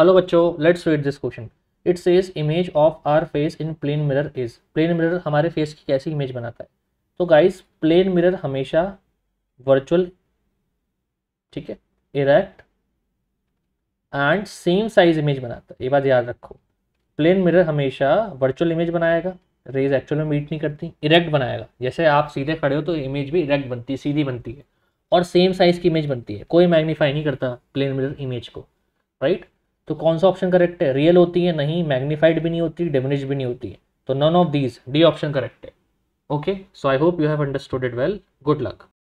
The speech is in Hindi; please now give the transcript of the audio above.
हेलो बच्चों let's read this question it says image of our face in plane mirror is plane mirror हमारे फेस की कैसी इमेज बनाता है तो गाइस प्लेन मिरर हमेशा वर्चुअल ठीक है erect and same size image बनाता है ये बात याद रखो प्लेन मिरर हमेशा वर्चुअल इमेज बनाएगा रेज एक्चुअल में मीट नहीं करती इरेक्ट बनाएगा जैसे आप सीधे खड़े हो तो इमेज भी इरेक्ट बनती है सीधी बनती है और सेम साइज की इमेज बनती है कोई मैग्नीफाई नहीं करता प्लेन मिरर इमेज को राइट right? तो कौन सा ऑप्शन करेक्ट है रियल होती है नहीं मैग्नीफाइड भी नहीं होती डिमिनिश भी नहीं होती तो है तो none of these D option correct है okay so I hope you have understood it well good luck